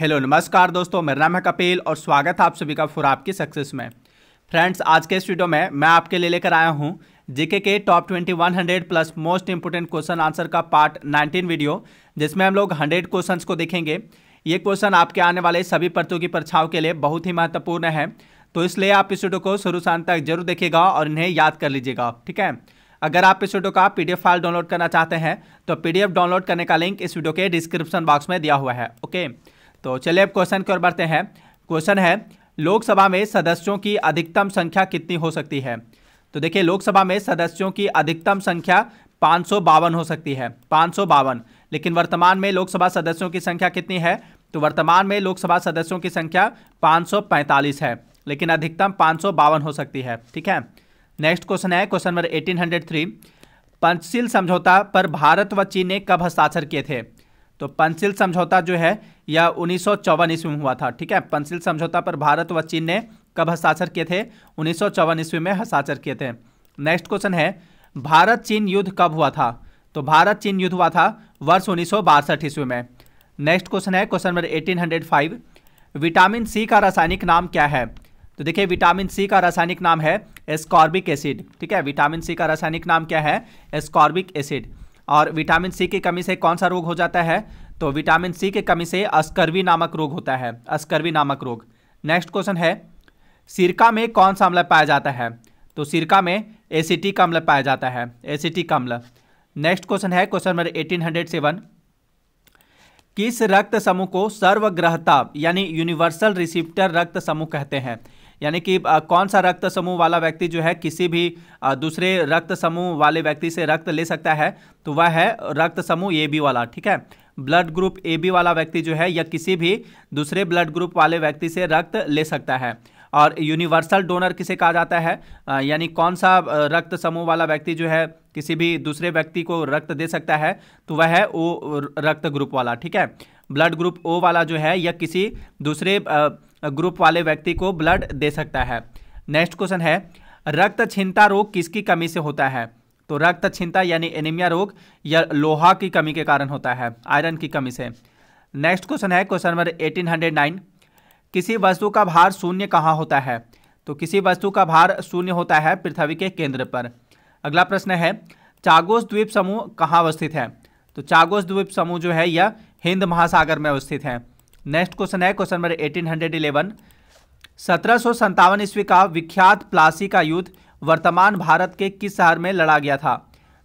hello नमस्कार दोस्तों मेरा नाम है कपिल और स्वागत है आप सभी का फुर आपकी सक्सेस में फ्रेंड्स आज के इस वीडियो में मैं आपके लिए लेकर आया हूं जीके के top twenty one hundred plus most important question answer का पार्ट नाइनटीन वीडियो जिसमें हम लोग हंड्रेड क्वेश्चंस को देखेंगे ये क्वेश्चन आपके आने वाले सभी पर्चों की परीक्षाओं के लिए बहुत ही महत्वपूर्ण है तो इसलिए आप इस वीडियो को शुरू से तक जरूर देखिएगा और इन्हें याद कर लीजिएगा ठीक है अगर आप इस वीडियो का पीडीएफ फाइल डाउनलोड करना चाहते हैं तो पीडीएफ डाउनलोड करने का लिंक इस वीडियो के डिस्क्रिप्शन बॉक्स में दिया हुआ है ओके तो चलिए अब क्वेश्चन की ओर बढ़ते हैं क्वेश्चन है लोकसभा में सदस्यों की अधिकतम संख्या कितनी हो सकती है तो देखिए लोकसभा में सदस्यों की अधिकतम संख्या पाँच हो सकती है पाँच लेकिन वर्तमान में लोकसभा सदस्यों की संख्या कितनी है तो वर्तमान में लोकसभा सदस्यों की संख्या 545 है लेकिन अधिकतम पाँच हो सकती है ठीक है नेक्स्ट क्वेश्चन है क्वेश्चन नंबर 1803 पंचशील समझौता पर भारत व चीन ने कब हस्ताक्षर किए थे तो पंचशील समझौता जो है यह उन्नीस सौ ईस्वी में हुआ था ठीक है पंसिल समझौता पर भारत व चीन ने कब हस्ताक्षर किए थे उन्नीस सौ ईस्वी में हस्ताक्षर किए थे नेक्स्ट क्वेश्चन है भारत चीन युद्ध कब हुआ था तो भारत चीन युद्ध हुआ था वर्ष उन्नीस ईस्वी में नेक्स्ट क्वेश्चन है क्वेश्चन नंबर 1805 विटामिन सी का रासायनिक नाम क्या है तो देखिए विटामिन सी का रासायनिक नाम है एस्कॉर्बिक एसिड ठीक है विटामिन सी का रासायनिक नाम क्या है एस्कॉर्बिक एसिड और विटामिन सी की कमी से कौन सा रोग हो जाता है तो विटामिन सी के कमी से अस्कर्वी नामक रोग होता है अस्कर्वी नामक रोग नेक्स्ट क्वेश्चन है सिरका में कौन सा अम्ल पाया जाता है तो सिरका में एसिटिक अम्ल पाया जाता है एसिटिक अम्ल नेक्स्ट क्वेश्चन है question number eighteen hundred seven किस रक्त समूह को सर्वग्रहता यानी यूनिवर्सल रिसिप्टर रक्त समूह कहते हैं यानी कि कौन सा रक्त समूह वाला व्यक्ति जो है किसी भी दूसरे रक्त समूह वाले व्यक्ति से रक्त ले सकता है तो वह है रक्त समूह ए बी वाला ठीक है ब्लड ग्रुप ए बी वाला व्यक्ति जो है या किसी भी दूसरे ब्लड ग्रुप वाले व्यक्ति से रक्त ले सकता है और यूनिवर्सल डोनर किसे कहा जाता है यानी कौन सा रक्त समूह वाला व्यक्ति जो है किसी भी दूसरे व्यक्ति को रक्त दे सकता है तो वह है ओ रक्त ग्रुप वाला ठीक है ब्लड ग्रुप ओ वाला जो है या किसी दूसरे ग्रुप वाले व्यक्ति को ब्लड दे सकता है नेक्स्ट क्वेश्चन है रक्त छिंता रोग किसकी कमी से होता है तो रक्त छिंता यानी एनीमिया रोग या लोहा की कमी के कारण होता है आयरन की कमी से नेक्स्ट क्वेश्चन है क्वेश्चन नंबर 1809 किसी वस्तु का भार शून्य कहाँ होता है तो किसी वस्तु का भार शून्य होता है पृथ्वी के केंद्र पर अगला प्रश्न है चागोस द्वीप समूह कहाँ अवस्थित है तो चागोस द्वीप समूह जो है यह हिंद महासागर में अवस्थित है नेक्स्ट क्वेश्चन है question number eighteen hundred eleven सत्रह सौ संतावन ईस्वी का विख्यात प्लासी का युद्ध वर्तमान भारत के किस शहर में लड़ा गया था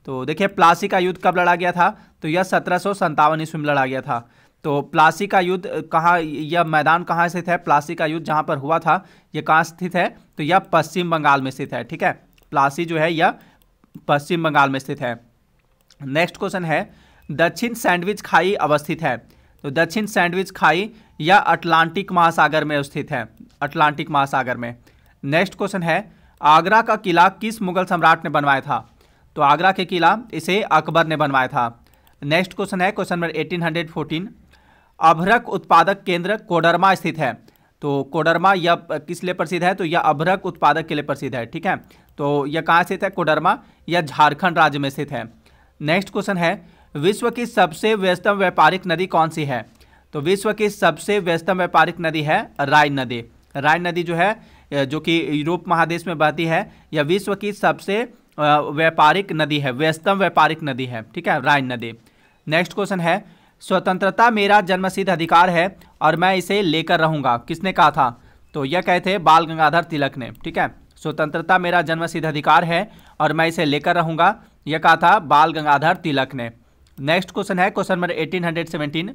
तो देखिए प्लासी का युद्ध कब लड़ा गया था तो यह सत्रह सौ ईस्वी में लड़ा गया था तो प्लासी का युद्ध कहाँ यह मैदान कहाँ स्थित है प्लासी का युद्ध जहाँ पर हुआ था यह कहाँ स्थित है तो यह पश्चिम बंगाल में स्थित है ठीक है प्लासी जो है यह पश्चिम बंगाल में स्थित है नेक्स्ट क्वेश्चन है दक्षिण सैंडविच खाई अवस्थित है तो दक्षिण सैंडविच खाई यह अटलांटिक महासागर में स्थित है अटलांटिक महासागर में नेक्स्ट क्वेश्चन है आगरा का किला किस मुगल सम्राट ने बनवाया था तो आगरा के किला इसे अकबर ने बनवाया था नेक्स्ट क्वेश्चन है क्वेश्चन नंबर 1814 अभरक उत्पादक केंद्र कोडरमा स्थित है तो कोडरमा यह किस लिए प्रसिद्ध है तो यह अभरक उत्पादक के लिए प्रसिद्ध है ठीक है तो यह कहाँ स्थित है कोडरमा यह झारखंड राज्य में स्थित है नेक्स्ट क्वेश्चन है विश्व की सबसे व्यस्तम व्यापारिक नदी कौन सी है तो विश्व की सबसे व्यस्तम व्यापारिक नदी है राय नदी राय नदी जो है जो कि यूरोप महादेश में बहती है यह विश्व की सबसे व्यापारिक नदी है व्यस्तम व्यापारिक नदी है ठीक है राइन नदी नेक्स्ट क्वेश्चन है स्वतंत्रता मेरा जन्मसिद्ध अधिकार है और मैं इसे लेकर रहूँगा किसने कहा था तो यह कहे थे बाल गंगाधर तिलक ने ठीक है स्वतंत्रता मेरा जन्मसिद्ध अधिकार है और मैं इसे लेकर रहूँगा यह कहा था बाल गंगाधर तिलक ने नेक्स्ट क्वेश्चन है क्वेश्चन नंबर 1817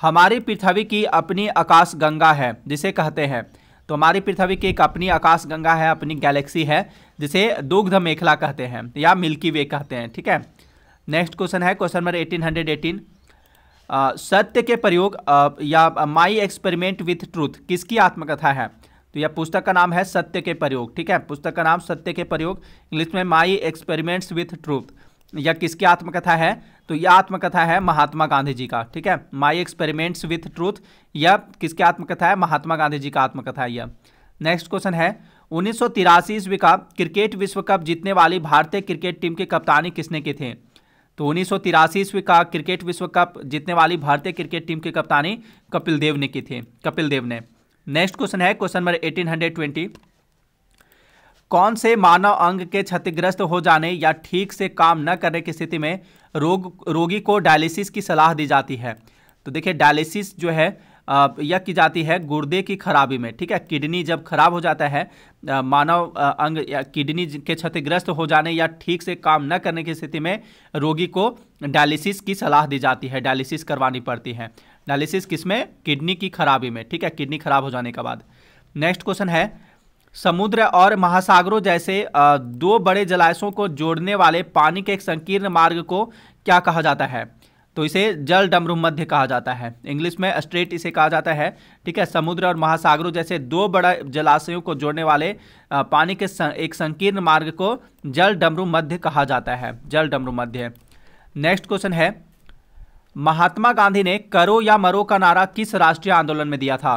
हमारी पृथ्वी की अपनी आकाश गंगा है जिसे कहते हैं तो हमारी पृथ्वी की एक अपनी आकाश गंगा है अपनी गैलेक्सी है जिसे दुग्ध मेखला कहते हैं या मिल्की वे कहते हैं ठीक है नेक्स्ट क्वेश्चन है question number eighteen hundred eighteen सत्य के प्रयोग या माई एक्सपेरिमेंट विथ ट्रूथ किसकी आत्मकथा है तो यह पुस्तक का नाम है सत्य के प्रयोग ठीक है पुस्तक का नाम सत्य के प्रयोग इंग्लिश में माई एक्सपेरिमेंट्स विथ ट्रूथ या किसकी आत्मकथा है तो यह आत्मकथा है महात्मा गांधी जी का ठीक है माई एक्सपेरिमेंट्स विथ ट्रूथ यह किसकी आत्मकथा है महात्मा गांधी जी का आत्मकथा है यह नेक्स्ट क्वेश्चन है उन्नीस सौ तिरासी ईस्वी का क्रिकेट विश्व कप जीतने वाली भारतीय क्रिकेट टीम की कप्तानी किसने की थी तो उन्नीस सौ तिरासी ईस्वी का क्रिकेट विश्व कप जीतने वाली भारतीय क्रिकेट टीम की कप्तानी कपिल देव ने की थी कपिल देव ने नेक्स्ट क्वेश्चन है question number eighteen hundred twenty कौन से मानव अंग के क्षतिग्रस्त हो जाने या ठीक से काम न करने की स्थिति में रोग रोगी को डायलिसिस की सलाह दी जाती है तो देखिए डायलिसिस जो है यह की जाती है गुर्दे की खराबी में ठीक है किडनी जब खराब हो जाता है मानव अंग या किडनी के क्षतिग्रस्त हो जाने या ठीक से काम न करने की स्थिति में रोगी को डायलिसिस की सलाह दी जाती है डायलिसिस करवानी पड़ती है डायलिसिस किस में किडनी की खराबी में ठीक है किडनी खराब हो जाने के बाद नेक्स्ट क्वेश्चन है समुद्र और महासागरों जैसे दो बड़े जलाशयों को जोड़ने वाले पानी के एक संकीर्ण मार्ग को क्या कहा जाता है तो इसे जल डमरू मध्य कहा जाता है इंग्लिश में स्ट्रेट इसे कहा जाता है ठीक है समुद्र और महासागरों जैसे दो बड़े जलाशयों को जोड़ने वाले पानी के एक संकीर्ण मार्ग को जल डमरू मध्य कहा जाता है जल डमरू मध्य नेक्स्ट क्वेश्चन है महात्मा गांधी ने करो या मरो का नारा किस राष्ट्रीय आंदोलन में दिया था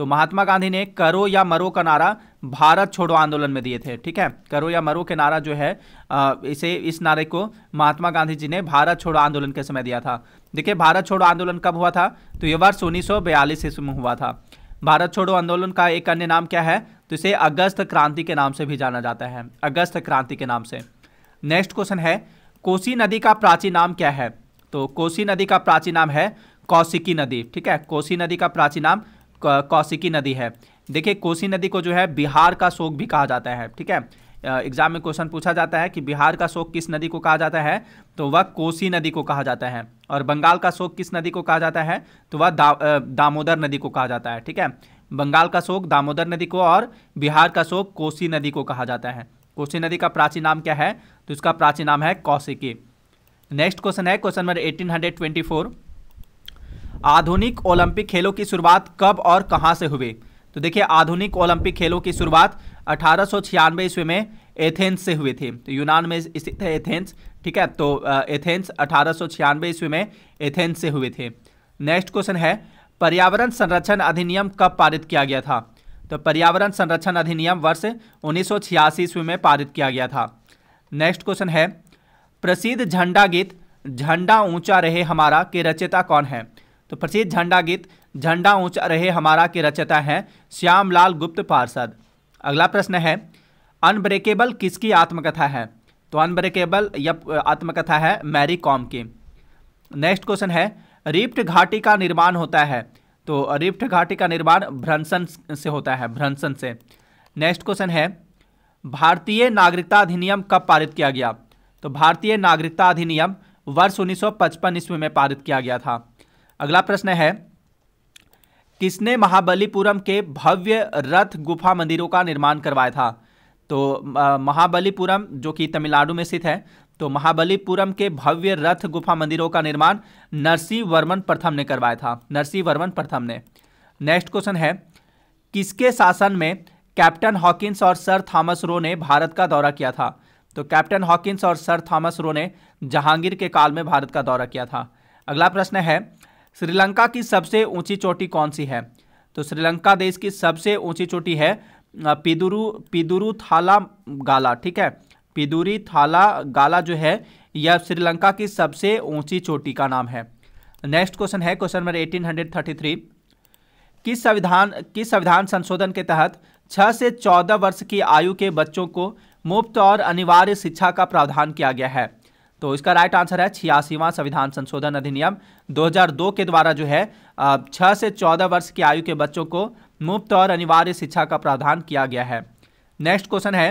तो महात्मा गांधी ने करो या मरो का नारा भारत छोड़ो आंदोलन में दिए थे ठीक है करो या मरो के नारा जो है इसे इस नारे को महात्मा गांधी जी ने भारत छोड़ो आंदोलन के समय दिया था देखिए भारत छोड़ो आंदोलन कब हुआ था तो ये वर्ष उन्नीस सौ ईस्वी में हुआ था भारत छोड़ो आंदोलन का एक अन्य नाम क्या है तो इसे अगस्त क्रांति के नाम से भी जाना जाता है अगस्त क्रांति के नाम से नेक्स्ट क्वेश्चन है कोसी नदी का प्राचीन नाम क्या है तो कोसी नदी का प्राचीन नाम है कौशिकी नदी ठीक है कोसी नदी का प्राचीन नाम कौशिकी नदी है देखिए कोसी नदी को जो है बिहार का शोक भी कहा जाता है ठीक है एग्जाम में क्वेश्चन पूछा जाता है कि बिहार का शोक किस नदी को कहा जाता है तो वह कोसी नदी को कहा जाता है और बंगाल का शोक किस नदी को कहा जाता है तो वह दामोदर नदी को कहा जाता है ठीक है बंगाल का शोक दामोदर नदी को और बिहार का शोक कोसी नदी को कहा जाता है कोसी नदी का प्राचीन नाम क्या है तो इसका प्राचीन नाम है कौशिकी नेक्स्ट क्वेश्चन है question number eighteen hundred twenty four आधुनिक ओलंपिक खेलों की शुरुआत कब और कहां से हुई तो देखिए आधुनिक ओलंपिक खेलों की शुरुआत अठारह ईस्वी में एथेंस से हुई थी तो यूनान में स्थित है एथेंस ठीक है तो एथेंस अठारह ईस्वी में एथेंस से हुए थे नेक्स्ट क्वेश्चन है पर्यावरण संरक्षण अधिनियम कब पारित किया गया था तो पर्यावरण संरक्षण अधिनियम वर्ष उन्नीस ईस्वी में पारित किया गया था नेक्स्ट क्वेश्चन है प्रसिद्ध झंडा गीत झंडा ऊंचा रहे हमारा के रचयिता कौन है तो प्रसिद्ध झंडा गीत झंडा ऊंचा रहे हमारा के रचता है श्यामलाल गुप्त पार्षद अगला प्रश्न है अनब्रेकेबल किसकी आत्मकथा है तो अनब्रेकेबल यह आत्मकथा है मैरी कॉम की नेक्स्ट क्वेश्चन है रिप्ट घाटी का निर्माण होता है तो रिप्ट घाटी का निर्माण भ्रंसन से होता है भ्रंसन से नेक्स्ट क्वेश्चन है भारतीय नागरिकता अधिनियम कब पारित किया गया तो भारतीय नागरिकता अधिनियम वर्ष 1955 ईस्वी में पारित किया गया था अगला प्रश्न है किसने महाबलीपुरम के भव्य रथ गुफा मंदिरों का निर्माण करवाया था तो महाबलीपुरम जो कि तमिलनाडु में स्थित है तो महाबलीपुरम के भव्य रथ गुफा मंदिरों का निर्माण नरसिंह वर्मन प्रथम ने करवाया था नरसिंह वर्मन प्रथम ने नेक्स्ट क्वेश्चन है किसके शासन में कैप्टन हॉकिंस और सर थॉमस रो ने भारत का दौरा किया था तो कैप्टन हॉकिंस और सर थॉमस रो ने जहांगीर के काल में भारत का दौरा किया था अगला प्रश्न है श्रीलंका की सबसे ऊंची चोटी कौन सी है तो श्रीलंका देश की सबसे ऊंची चोटी है पिदुरु पिदुरु थाला गाला ठीक है पिदुरी थाला गाला जो है यह श्रीलंका की सबसे ऊंची चोटी का नाम है नेक्स्ट क्वेश्चन है क्वेश्चन नंबर थ्री किस संविधान किस संविधान संशोधन के तहत छः से चौदह वर्ष की आयु के बच्चों को मुफ्त और अनिवार्य शिक्षा का प्रावधान किया गया है तो इसका राइट आंसर है छियासीवा संविधान संशोधन अधिनियम 2002 के द्वारा जो है छः से चौदह वर्ष की आयु के बच्चों को मुफ्त और अनिवार्य शिक्षा का प्रावधान किया गया है नेक्स्ट क्वेश्चन है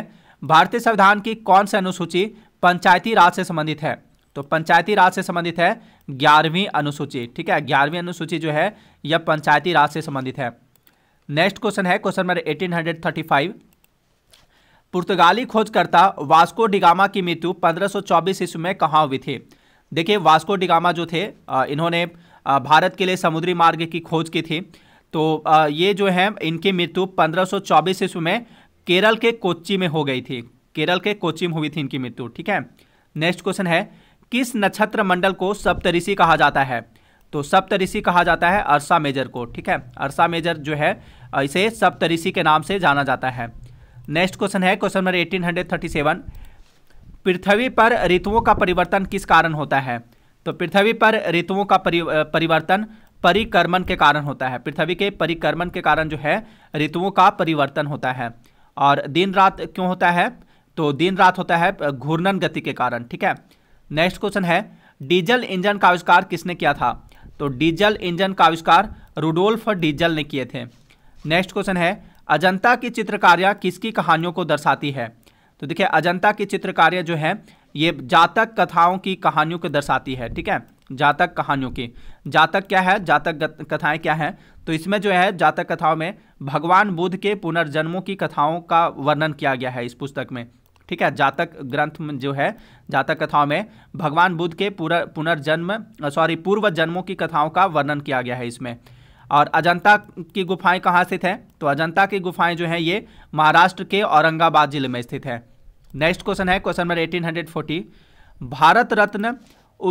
भारतीय संविधान की कौन सी अनुसूची पंचायती राज से संबंधित है तो पंचायती राज से संबंधित है ग्यारहवीं अनुसूची ठीक है ग्यारहवीं अनुसूची जो है यह पंचायती राज से संबंधित है नेक्स्ट क्वेश्चन है question number eighteen hundred thirty five पुर्तगाली खोजकर्ता वास्को डिगामा की मृत्यु 1524 ईस्वी में कहाँ हुई थी देखिए वास्को डिगामा जो थे इन्होंने भारत के लिए समुद्री मार्ग की खोज की थी तो ये जो है इनकी मृत्यु 1524 ईस्वी में केरल के कोच्चि में हो गई थी केरल के कोच्चि में हुई थी इनकी मृत्यु ठीक है नेक्स्ट क्वेश्चन है किस नक्षत्र मंडल को सप्तऋषि कहा जाता है तो सप्तऋषि कहा जाता है अरसा मेजर को ठीक है अरसा मेजर जो है इसे सप्तऋषि के नाम से जाना जाता है नेक्स्ट क्वेश्चन है question number eighteen hundred thirty seven पृथ्वी पर ऋतुओं का परिवर्तन किस कारण होता है तो पृथ्वी पर ऋतुओं का परिवर्तन परिक्रमण के कारण होता है पृथ्वी के परिक्रमण के कारण जो है ऋतुओं का परिवर्तन होता है और दिन रात क्यों होता है तो दिन रात होता है घूर्णन गति के कारण ठीक है नेक्स्ट क्वेश्चन है डीजल इंजन का आविष्कार किसने किया था तो डीजल इंजन का आविष्कार रुडोल्फ डीजल ने किए थे नेक्स्ट क्वेश्चन है अजंता की चित्रकारियाँ किसकी कहानियों को दर्शाती है तो देखिए अजंता की चित्रकारियाँ जो है ये जातक कथाओं की कहानियों को दर्शाती है ठीक है जातक कहानियों की जातक क्या है जातक कथाएं क्या है तो इसमें जो है जातक कथाओं में भगवान बुद्ध के पुनर्जन्मों की कथाओं का वर्णन किया गया है इस पुस्तक में ठीक है जातक ग्रंथ में जो है जातक कथाओं में भगवान बुद्ध के पुनर्जन्म सॉरी पूर्व जन्मों की कथाओं का वर्णन किया गया है इसमें और अजंता की गुफाएं कहाँ स्थित हैं तो अजंता की गुफाएं जो हैं ये महाराष्ट्र के औरंगाबाद जिले में स्थित है नेक्स्ट क्वेश्चन है question number forty Bharat Ratna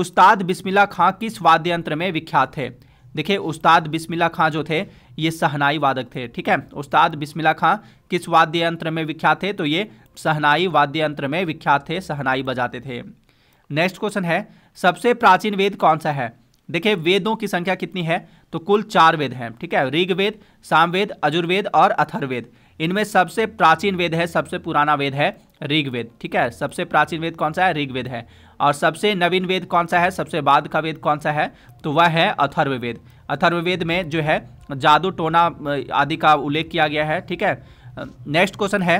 Ustad Bismillah खां किस वाद्य यंत्र में विख्यात थे देखिए उस्ताद बिस्मिल्ला खां जो थे ये सहनाई वादक थे ठीक है उस्ताद बिस्मिल्ला खां किस वाद्य यंत्र में विख्यात थे तो ये सहनाई वाद्य यंत्र में विख्यात थे सहनाई बजाते थे नेक्स्ट क्वेश्चन है सबसे प्राचीन वेद कौन सा है देखिए वेदों की संख्या कितनी है तो कुल चार वेद हैं ठीक है ऋग्वेद सामवेद अजुर्वेद और अथर्वेद इनमें सबसे प्राचीन वेद है सबसे पुराना वेद है ऋग्वेद ठीक है सबसे प्राचीन वेद कौन सा है ऋग्वेद है और सबसे नवीन वेद कौन सा है सबसे बाद का वेद कौन सा है तो वह है अथर्ववेद अथर्ववेद में जो है जादू टोना आदि का उल्लेख किया गया है ठीक है नेक्स्ट क्वेश्चन है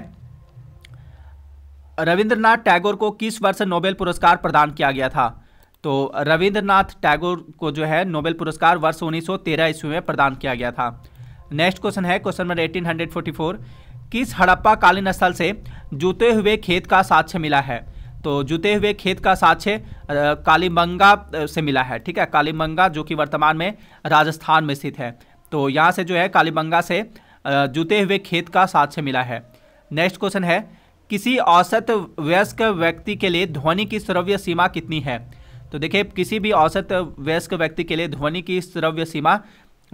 रविंद्रनाथ टैगोर को किस वर्ष नोबेल पुरस्कार प्रदान किया गया था तो रविंद्रनाथ टैगोर को जो है नोबेल पुरस्कार वर्ष 1913 ईस्वी में प्रदान किया गया था नेक्स्ट क्वेश्चन है क्वेश्चन नंबर 1844 किस हड़प्पा कालीन स्थल से जूते हुए खेत का साक्ष्य मिला है तो जुते हुए खेत का साक्ष्य कालीबंगा से मिला है ठीक है कालीबंगा जो कि वर्तमान में राजस्थान में स्थित है तो यहाँ से जो है कालीबंगा से जुते हुए खेत का साक्ष्य मिला है नेक्स्ट क्वेश्चन है किसी औसत वयस्क व्यक्ति के लिए ध्वनि की श्रव्य सीमा कितनी है तो देखिए किसी भी औसत वयस्क व्यक्ति के लिए ध्वनि की श्रव्य सीमा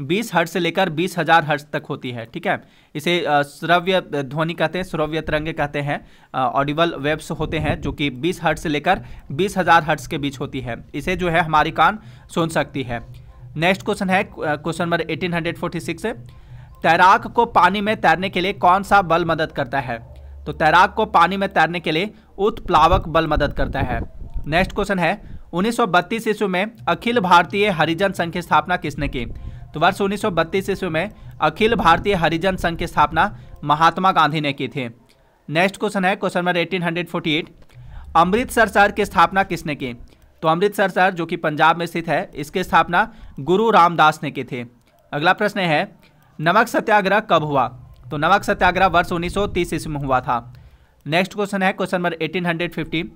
बीस हर्ट से लेकर बीस हजार हर्ट तक होती है ठीक है इसे श्रव्य ध्वनि कहते हैं श्रव्य तरंगे कहते हैं ऑडिबल वेब्स होते हैं जो कि बीस हर्ट से लेकर बीस हजार हर्ट्स के बीच होती है इसे जो है हमारी कान सुन सकती है नेक्स्ट क्वेश्चन है question number eighteen hundred forty six तैराक को पानी में तैरने के लिए कौन सा बल मदद करता है तो तैराक को पानी में तैरने के लिए उत्प्लावक बल मदद करता है नेक्स्ट क्वेश्चन है उन्नीस सौ बत्तीस ईस्वी में अखिल भारतीय हरिजन संघ की स्थापना किसने की तो वर्ष उन्नीस सौ बत्तीस ईस्वी में अखिल भारतीय हरिजन संघ की स्थापना महात्मा गांधी ने की थी नेक्स्ट क्वेश्चन है question number eighteen hundred forty eight Amritsar शहर की स्थापना किसने की तो अमृतसर शहर जो कि पंजाब में स्थित है इसकी स्थापना गुरु रामदास ने की थी अगला प्रश्न है नमक सत्याग्रह कब हुआ तो नमक सत्याग्रह वर्ष 1930 ईस्वी में हुआ था नेक्स्ट क्वेश्चन है क्वेश्चन नंबर 1850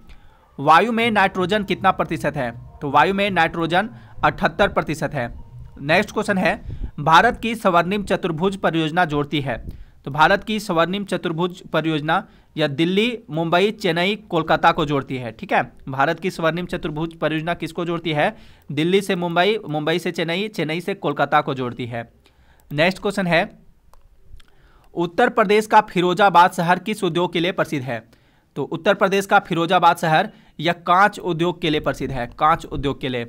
वायु में नाइट्रोजन कितना प्रतिशत है तो वायु में नाइट्रोजन अठहत्तर प्रतिशत है नेक्स्ट क्वेश्चन है भारत की स्वर्णिम चतुर्भुज परियोजना जोड़ती है तो भारत की स्वर्णिम चतुर्भुज परियोजना या दिल्ली मुंबई चेन्नई कोलकाता को जोड़ती है ठीक है भारत की स्वर्णिम चतुर्भुज परियोजना किसको जोड़ती है दिल्ली से मुंबई मुंबई से चेन्नई चेन्नई से कोलकाता को जोड़ती है नेक्स्ट क्वेश्चन है उत्तर प्रदेश का फिरोजाबाद शहर किस उद्योग के लिए प्रसिद्ध है तो उत्तर प्रदेश का फिरोजाबाद शहर या कांच उद्योग के लिए प्रसिद्ध है कांच उद्योग के लिए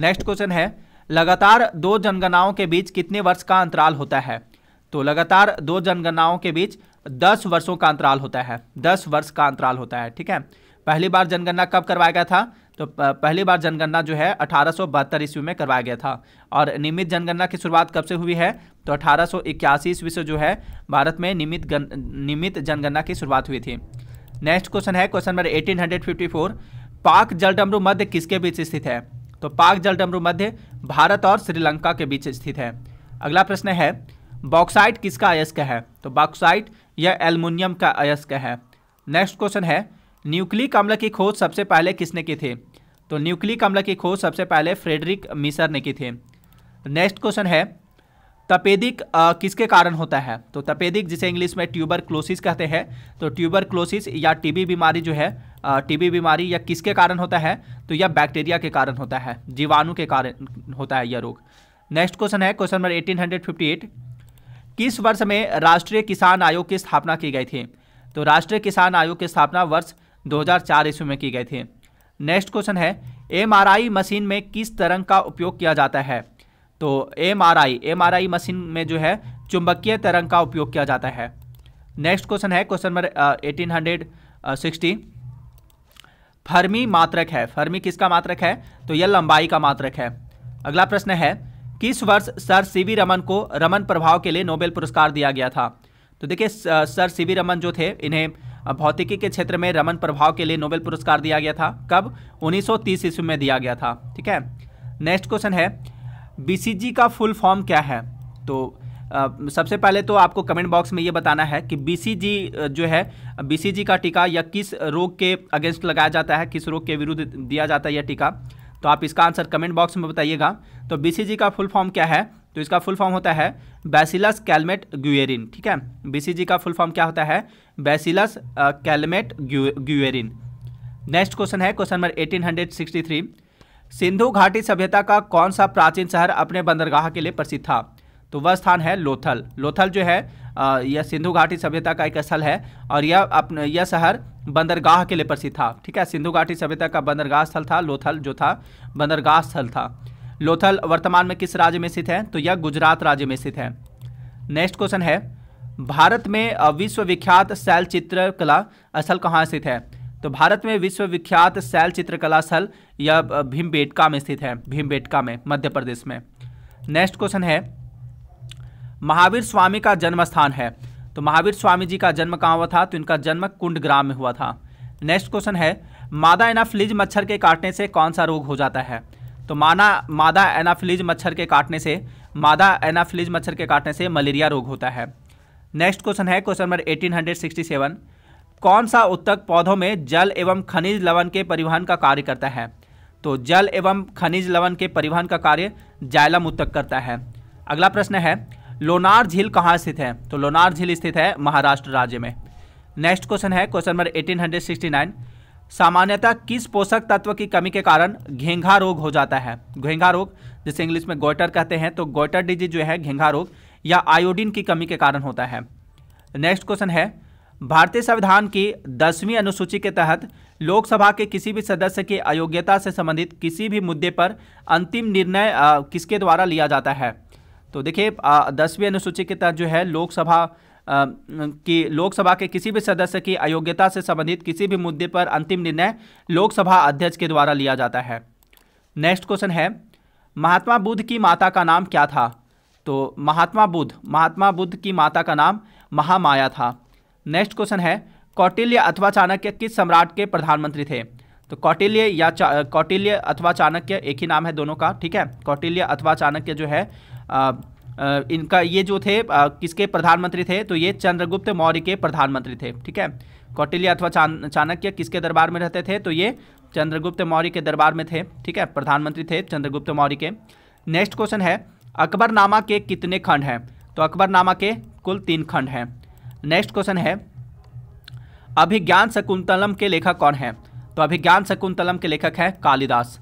नेक्स्ट क्वेश्चन है लगातार दो जनगणनाओं के बीच कितने वर्ष का अंतराल होता है तो लगातार दो जनगणनाओं के बीच दस वर्षों का अंतराल होता है दस वर्ष का अंतराल होता है ठीक है पहली बार जनगणना कब करवाया गया था तो पहली बार जनगणना जो है अठारह ईस्वी में करवाया गया था और नियमित जनगणना की शुरुआत कब से हुई है तो अठारह ईस्वी से जो है भारत में नियमित नियमित जनगणना की शुरुआत हुई थी नेक्स्ट क्वेश्चन है क्वेश्चन नंबर 1854 पाक जलडमरू मध्य किसके बीच स्थित है तो पाक जलडमरू मध्य भारत और श्रीलंका के बीच स्थित है अगला प्रश्न है बॉक्साइट किसका अयस्क है तो बॉक्साइट यह एल्युमिनियम का अयस्क है नेक्स्ट क्वेश्चन है न्यूक्लिक अम्ल की खोज सबसे पहले किसने की थी तो न्यूक्लिक अम्ल की खोज सबसे पहले फ्रेडरिक मिसर ने की थी नेक्स्ट क्वेश्चन है तपेदिक किसके कारण होता है तो तपेदिक जिसे इंग्लिश में ट्यूबर क्लोसिस कहते हैं तो ट्यूबर क्लोसिस या टीबी बीमारी जो है टीबी बीमारी या किसके कारण होता है तो यह बैक्टीरिया के कारण होता है जीवाणु के कारण होता है यह रोग नेक्स्ट क्वेश्चन है क्वेश्चन नंबर 1858 किस वर्ष में राष्ट्रीय किसान आयोग की स्थापना की गई थी तो राष्ट्रीय किसान आयोग की स्थापना वर्ष 2004 ईस्वी में की गई थी नेक्स्ट क्वेश्चन है एमआरआई मशीन में किस तरंग का उपयोग किया जाता है तो M R I M R I machine में जो है चुंबकीय तरंग का उपयोग किया जाता है नेक्स्ट क्वेश्चन है question number eighteen hundred sixty fermi मात्रक है फर्मी किसका मात्रक है तो यह लंबाई का मात्रक है अगला प्रश्न है किस वर्ष सर सी वी रमन को रमन प्रभाव के लिए नोबेल पुरस्कार दिया गया था तो देखिए सर सी वी रमन जो थे इन्हें भौतिकी के क्षेत्र में रमन प्रभाव के लिए नोबेल पुरस्कार दिया गया था कब 1930 ईस्वी में दिया गया था ठीक है नेक्स्ट क्वेश्चन है बीसीजी का फुल फॉर्म क्या है तो आ, सबसे पहले तो आपको कमेंट बॉक्स में ये बताना है कि बीसीजी जो है बीसीजी का टीका या किस रोग के अगेंस्ट लगाया जाता है किस रोग के विरुद्ध दिया जाता है यह टीका तो आप इसका आंसर कमेंट बॉक्स में बताइएगा तो बी का फुल फॉर्म क्या है तो इसका फुल फॉर्म होता है बैसिलस कैलमेट ग्यूएरिन ठीक है बीसीजी का फुल फॉर्म क्या होता है bacillus Calmette Guerin next question है question number eighteen hundred sixty three Sindhu घाटी सभ्यता का कौन सा प्राचीन शहर अपने बंदरगाह के लिए प्रसिद्ध था तो वह स्थान है लोथल लोथल जो है यह सिंधु घाटी सभ्यता का एक स्थल है और यह अपने यह शहर बंदरगाह के लिए प्रसिद्ध था ठीक है सिंधु घाटी सभ्यता का बंदरगाह स्थल था लोथल जो था बंदरगाह स्थल था लोथल वर्तमान में किस राज्य में स्थित है तो यह गुजरात राज्य में स्थित है नेक्स्ट क्वेश्चन है भारत में विश्वविख्यात शैल चित्रकला स्थल कहाँ स्थित है तो भारत में विश्वविख्यात शैल चित्रकला स्थल यह भीमबेटका में स्थित है भीमबेटका में मध्य प्रदेश में नेक्स्ट क्वेश्चन है महावीर स्वामी का जन्म स्थान है तो महावीर स्वामी जी का जन्म कहाँ हुआ था तो इनका जन्म कुंड ग्राम में हुआ था नेक्स्ट क्वेश्चन है मादा एनाफ्लिज मच्छर के काटने से कौन सा रोग हो जाता है तो माना मादा एनाफ्लिज मच्छर के काटने से मादा एनाफ्लिज मच्छर के काटने से मलेरिया रोग होता है नेक्स्ट क्वेश्चन है question number eighteen hundred sixty seven कौन सा उत्तक पौधों में जल एवं खनिज लवण के परिवहन का कार्य करता है तो जल एवं खनिज लवण के परिवहन का कार्य जायलम उत्तक करता है अगला प्रश्न है लोनार झील कहाँ स्थित है तो लोनार झील स्थित है महाराष्ट्र राज्य में नेक्स्ट क्वेश्चन है क्वेश्चन नंबर 1869 सामान्यतः किस पोषक तत्व की कमी के कारण घेंघा रोग हो जाता है घेंघा रोग जिसे इंग्लिश में गोइटर कहते हैं तो गोइटर डिजीज जो है घेंघा रोग या आयोडीन की कमी के कारण होता है नेक्स्ट क्वेश्चन है भारतीय संविधान की दसवीं अनुसूची के तहत लोकसभा के किसी भी सदस्य की अयोग्यता से संबंधित किसी भी मुद्दे पर अंतिम निर्णय किसके द्वारा लिया जाता है तो देखिए दसवीं अनुसूची के तहत जो है लोकसभा की लोकसभा के किसी भी सदस्य की अयोग्यता से संबंधित किसी भी मुद्दे पर अंतिम निर्णय लोकसभा अध्यक्ष के द्वारा लिया जाता है नेक्स्ट क्वेश्चन है महात्मा बुद्ध की माता का नाम क्या था तो महात्मा बुद्ध महात्मा बुद्ध की माता का नाम महामाया था नेक्स्ट क्वेश्चन है कौटिल्य अथवा चाणक्य किस सम्राट के प्रधानमंत्री थे तो कौटिल्य या कौटिल्य अथवा चाणक्य एक ही नाम है दोनों का ठीक है कौटिल्य अथवा चाणक्य जो है आ, आ, इनका ये जो थे आ, किसके प्रधानमंत्री थे तो ये चंद्रगुप्त मौर्य के प्रधानमंत्री थे ठीक है कौटिल्य अथवा चाणक्य किसके दरबार में रहते थे तो ये चंद्रगुप्त मौर्य के दरबार में थे ठीक है प्रधानमंत्री थे चंद्रगुप्त मौर्य के नेक्स्ट क्वेश्चन है अकबरनामा के कितने खंड हैं तो अकबरनामा के कुल तीन खंड हैं नेक्स्ट क्वेश्चन है अभिज्ञान शकुंतलम के लेखक कौन है तो अभिज्ञान शकुंतलम के लेखक है कालिदास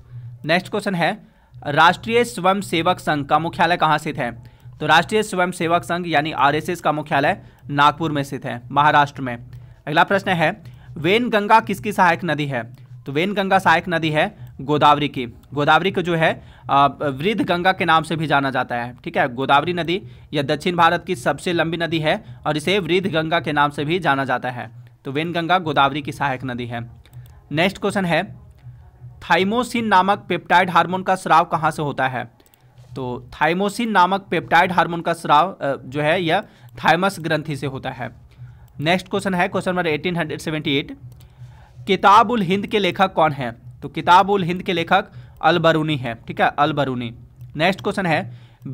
नेक्स्ट क्वेश्चन है राष्ट्रीय स्वयंसेवक संघ का मुख्यालय कहाँ स्थित है तो राष्ट्रीय स्वयंसेवक संघ यानी आरएसएस का मुख्यालय नागपुर में स्थित है महाराष्ट्र में अगला प्रश्न है वेनगंगा किसकी सहायक नदी है तो वेनगंगा सहायक नदी है गोदावरी की गोदावरी को जो है वृद्ध गंगा के नाम से भी जाना जाता है ठीक है गोदावरी नदी यह दक्षिण भारत की सबसे लंबी नदी है और इसे वृद्ध गंगा के नाम से भी जाना जाता है तो वेन गंगा गोदावरी की सहायक नदी है नेक्स्ट क्वेश्चन है थाइमोसिन नामक पेप्टाइड हार्मोन का स्राव कहाँ से होता है तो थाइमोसिन नामक पेप्टाइड हार्मोन का स्राव जो है यह थाइमस ग्रंथि से होता है नेक्स्ट क्वेश्चन है question number 1878 eight Kitabul Hind के लेखक कौन है तो किताबुल हिंद के लेखक अलबरूनी है ठीक है अलबरूनी नेक्स्ट क्वेश्चन है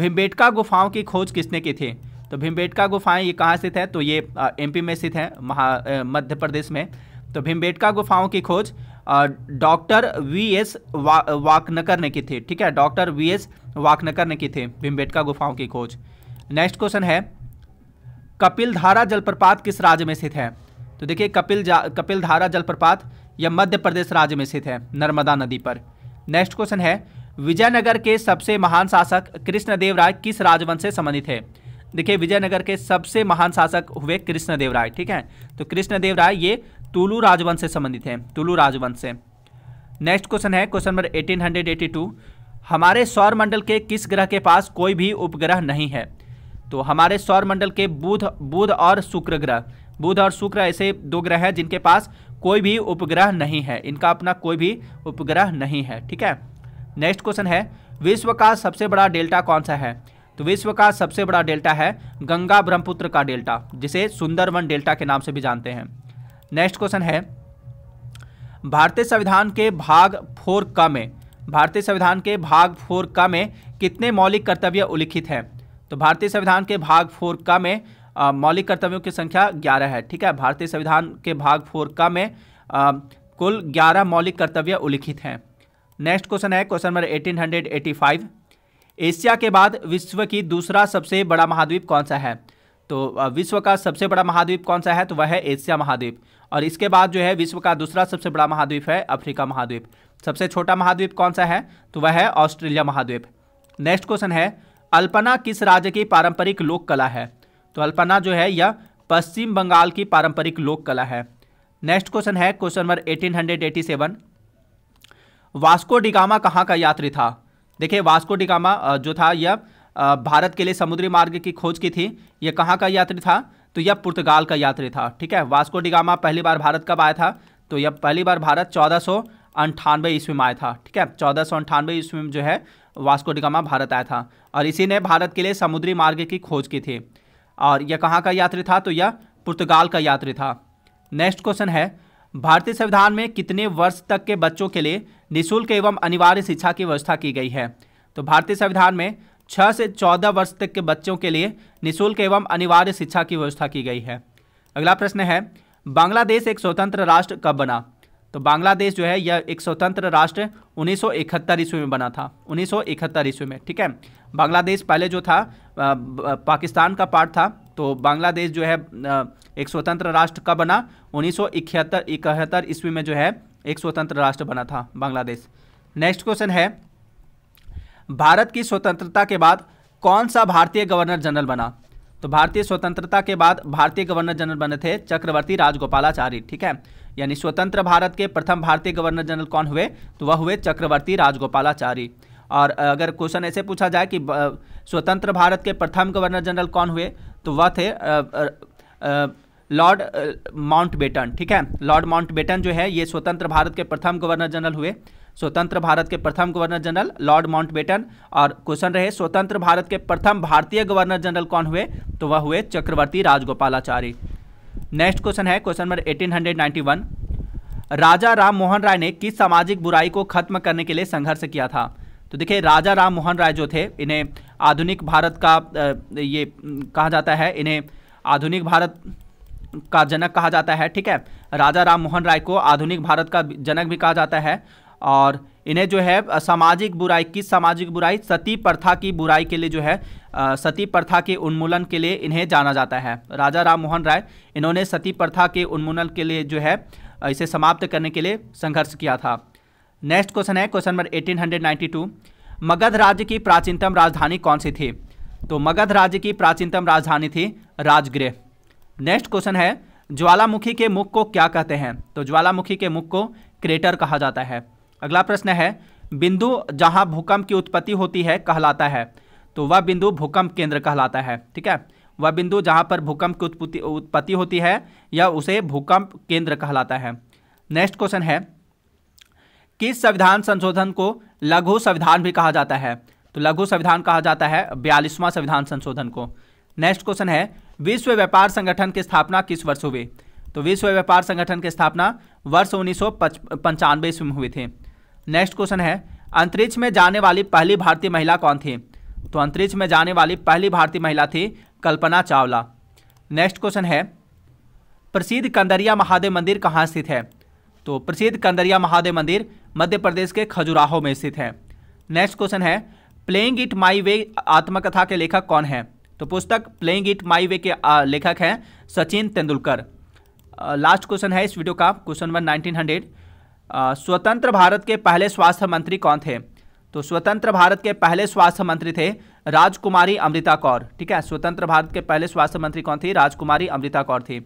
भिम्बेटका गुफाओं की खोज किसने की थी तो भीमबेटका गुफाएं ये कहाँ स्थित है तो ये एमपी में स्थित है महा मध्य प्रदेश में तो भीमबेटका गुफाओं की खोज डॉक्टर वी एस वा, वाकनकर ने की थी ठीक है डॉक्टर वी एस वाकनकर ने की थी भीमबेटका गुफाओं की खोज नेक्स्ट क्वेश्चन है कपिल धारा जलप्रपात किस राज्य में स्थित है तो देखिए कपिल कपिल धारा जलप्रपात यह मध्य प्रदेश राज्य में स्थित है नर्मदा नदी पर नेक्स्ट क्वेश्चन है विजयनगर के सबसे महान शासक कृष्णदेव राय किस राजवंश से संबंधित है देखिए विजयनगर के सबसे महान शासक हुए कृष्णदेव राय ठीक है तो कृष्णदेव राय ये तुलू राजवंश से संबंधित है तुलू राजवंश से नेक्स्ट क्वेश्चन है क्वेश्चन नंबर टू हमारे सौरमंडल के किस ग्रह के पास कोई भी उपग्रह नहीं है तो हमारे सौरमंडल के बुध बुध और शुक्र ग्रह बुध और शुक्र ऐसे दो ग्रह हैं जिनके पास कोई भी उपग्रह नहीं है इनका अपना कोई भी उपग्रह नहीं है ठीक है नेक्स्ट क्वेश्चन है विश्व का सबसे बड़ा डेल्टा कौन सा है तो विश्व का सबसे बड़ा डेल्टा है गंगा ब्रह्मपुत्र का डेल्टा जिसे सुंदरवन डेल्टा के नाम से भी जानते हैं नेक्स्ट क्वेश्चन है भारतीय संविधान के भाग फोर क में भारतीय संविधान के भाग फोर क में कितने मौलिक कर्तव्य उल्लिखित हैं तो भारतीय संविधान के भाग फोर क में मौलिक कर्तव्यों की संख्या ग्यारह है ठीक है भारतीय संविधान के भाग फोर का में आ, कुल ग्यारह मौलिक कर्तव्य उल्लिखित हैं नेक्स्ट क्वेश्चन है question number eighteen hundred eighty five Asia के बाद विश्व की दूसरा सबसे बड़ा महाद्वीप कौन सा है तो विश्व का सबसे बड़ा महाद्वीप कौन सा है तो वह है एशिया महाद्वीप और इसके बाद जो है विश्व का दूसरा सबसे बड़ा महाद्वीप है अफ्रीका महाद्वीप सबसे छोटा महाद्वीप कौन सा है तो वह है ऑस्ट्रेलिया महाद्वीप नेक्स्ट क्वेश्चन है अल्पना किस राज्य की पारंपरिक लोक कला है तो अल्पना जो है यह पश्चिम बंगाल की पारंपरिक लोक कला है नेक्स्ट क्वेश्चन है क्वेश्चन नंबर 1887 वास्को डिगामा कहाँ का यात्री था देखिए वास्को डिगामा जो था यह भारत के लिए समुद्री मार्ग की खोज की थी यह कहाँ का यात्री था तो यह पुर्तगाल का यात्री था ठीक है वास्को डिगामा पहली बार भारत कब आया था तो यह पहली बार भारत चौदह सौ अंठानवे ईस्वी में आया था ठीक है चौदह सौ अंठानवे ईस्वी में जो है वास्को डिगामा भारत आया था और इसी ने भारत के लिए समुद्री मार्ग की खोज की थी और यह कहाँ का यात्री था तो यह पुर्तगाल का यात्री था नेक्स्ट क्वेश्चन है भारतीय संविधान में कितने वर्ष तक के बच्चों के लिए निःशुल्क एवं अनिवार्य शिक्षा की व्यवस्था की गई है तो भारतीय संविधान में छः से चौदह वर्ष तक के बच्चों के लिए निःशुल्क एवं अनिवार्य शिक्षा की व्यवस्था की गई है अगला प्रश्न है बांग्लादेश एक स्वतंत्र राष्ट्र कब बना तो बांग्लादेश जो है यह एक स्वतंत्र राष्ट्र उन्नीस सौ ईस्वी में बना था उन्नीस सौ ईस्वी में ठीक है बांग्लादेश पहले जो था पाकिस्तान का पार्ट था तो बांग्लादेश जो है एक स्वतंत्र राष्ट्र का बना उन्नीस सौ इकहत्तर ईस्वी में जो है एक स्वतंत्र राष्ट्र बना था बांग्लादेश नेक्स्ट क्वेश्चन है भारत की स्वतंत्रता के बाद कौन सा भारतीय गवर्नर जनरल बना तो भारतीय स्वतंत्रता के बाद भारतीय गवर्नर जनरल बने थे चक्रवर्ती राजगोपालाचारी ठीक है यानी स्वतंत्र भारत के प्रथम भारतीय गवर्नर जनरल कौन हुए तो वह हुए चक्रवर्ती राजगोपालाचारी और अगर क्वेश्चन ऐसे पूछा जाए कि स्वतंत्र भारत के प्रथम गवर्नर जनरल कौन हुए तो वह थे लॉर्ड माउंटबेटन ठीक है लॉर्ड माउंटबेटन जो है ये स्वतंत्र भारत के प्रथम गवर्नर जनरल हुए स्वतंत्र भारत के प्रथम गवर्नर जनरल लॉर्ड माउंटबेटन और क्वेश्चन रहे स्वतंत्र भारत के प्रथम भारतीय गवर्नर जनरल कौन हुए तो वह हुए चक्रवर्ती राजगोपालाचारी नेक्स्ट क्वेश्चन है क्वेश्चन नंबर 1891 राजा राम मोहन राय ने किस सामाजिक बुराई को खत्म करने के लिए संघर्ष किया था तो देखिए राजा राम मोहन राय जो थे इन्हें आधुनिक भारत का ये कहा जाता है इन्हें आधुनिक भारत का जनक कहा जाता है ठीक है राजा राम मोहन राय को आधुनिक भारत का जनक भी कहा जाता है और इन्हें जो है सामाजिक बुराई किस सामाजिक बुराई सती प्रथा की बुराई के लिए जो है सती प्रथा के उन्मूलन के लिए इन्हें जाना जाता है राजा राम मोहन राय इन्होंने सती प्रथा के उन्मूलन के लिए जो है इसे समाप्त करने के लिए संघर्ष किया था नेक्स्ट क्वेश्चन है क्वेश्चन नंबर 1892 मगध राज्य की प्राचीनतम राजधानी कौन सी थी तो मगध राज्य की प्राचीनतम राजधानी थी राजगृह नेक्स्ट क्वेश्चन है ज्वालामुखी के मुख को क्या कहते हैं तो ज्वालामुखी के मुख को क्रेटर कहा जाता है अगला प्रश्न है बिंदु जहां भूकंप की उत्पत्ति होती है कहलाता है तो वह बिंदु भूकंप केंद्र कहलाता है ठीक है वह बिंदु जहां पर भूकंप की उत्पत्ति होती है या उसे भूकंप केंद्र कहलाता है नेक्स्ट क्वेश्चन है किस संविधान संशोधन को लघु संविधान भी कहा जाता है तो लघु संविधान कहा जाता है बयालीसवां संविधान संशोधन को नेक्स्ट क्वेश्चन है विश्व व्यापार संगठन की स्थापना किस वर्ष हुई तो विश्व व्यापार संगठन की स्थापना वर्ष उन्नीस सौ ईस्वी में हुई थी नेक्स्ट क्वेश्चन है अंतरिक्ष में जाने वाली पहली भारतीय महिला कौन थी तो अंतरिक्ष में जाने वाली पहली भारतीय महिला थी कल्पना चावला नेक्स्ट क्वेश्चन है प्रसिद्ध कंदरिया महादेव मंदिर कहाँ स्थित है तो प्रसिद्ध कंदरिया महादेव मंदिर मध्य प्रदेश के खजुराहो में स्थित है नेक्स्ट क्वेश्चन है प्लेइंग इट माई वे आत्मकथा के लेखक कौन है तो पुस्तक प्लेइंग इट माई वे के लेखक हैं सचिन तेंदुलकर लास्ट क्वेश्चन है इस वीडियो का क्वेश्चन नंबर नाइनटीन हंड्रेड स्वतंत्र भारत के पहले स्वास्थ्य मंत्री कौन थे तो स्वतंत्र भारत के पहले स्वास्थ्य मंत्री थे राजकुमारी अमृता कौर ठीक है स्वतंत्र भारत के पहले स्वास्थ्य मंत्री कौन थी राजकुमारी अमृता कौर थी